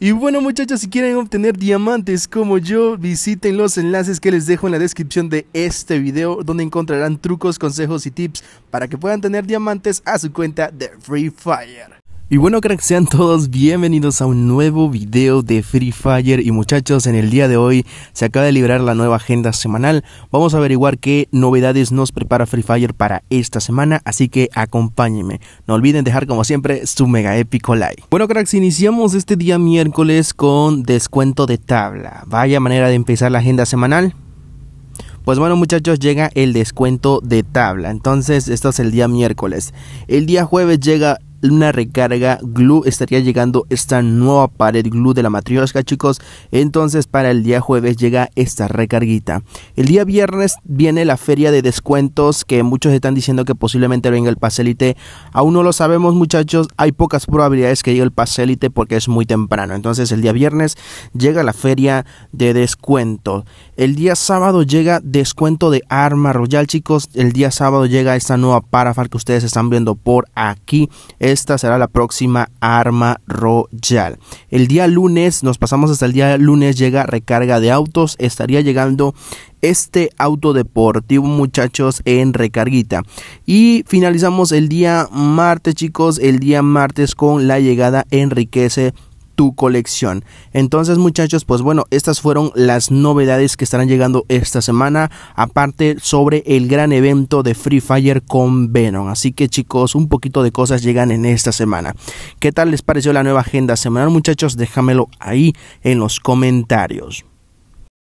Y bueno muchachos, si quieren obtener diamantes como yo, visiten los enlaces que les dejo en la descripción de este video, donde encontrarán trucos, consejos y tips para que puedan tener diamantes a su cuenta de Free Fire. Y bueno cracks, sean todos bienvenidos a un nuevo video de Free Fire y muchachos en el día de hoy se acaba de liberar la nueva agenda semanal vamos a averiguar qué novedades nos prepara Free Fire para esta semana así que acompáñenme, no olviden dejar como siempre su mega épico like Bueno cracks, iniciamos este día miércoles con descuento de tabla, vaya manera de empezar la agenda semanal pues bueno muchachos, llega el descuento de tabla. Entonces, esto es el día miércoles. El día jueves llega una recarga glue estaría llegando esta nueva pared glue de la Matriosca, chicos entonces para el día jueves llega esta recarguita el día viernes viene la feria de descuentos que muchos están diciendo que posiblemente venga el paselite aún no lo sabemos muchachos hay pocas probabilidades que llegue el paselite porque es muy temprano entonces el día viernes llega la feria de descuento el día sábado llega descuento de arma royal chicos el día sábado llega esta nueva parafar que ustedes están viendo por aquí esta será la próxima arma royal. El día lunes, nos pasamos hasta el día lunes, llega recarga de autos. Estaría llegando este auto deportivo, muchachos, en recarguita. Y finalizamos el día martes, chicos, el día martes con la llegada Enriquece tu colección. Entonces muchachos, pues bueno, estas fueron las novedades que estarán llegando esta semana, aparte sobre el gran evento de Free Fire con Venom. Así que chicos, un poquito de cosas llegan en esta semana. ¿Qué tal les pareció la nueva agenda semanal muchachos? Déjamelo ahí en los comentarios.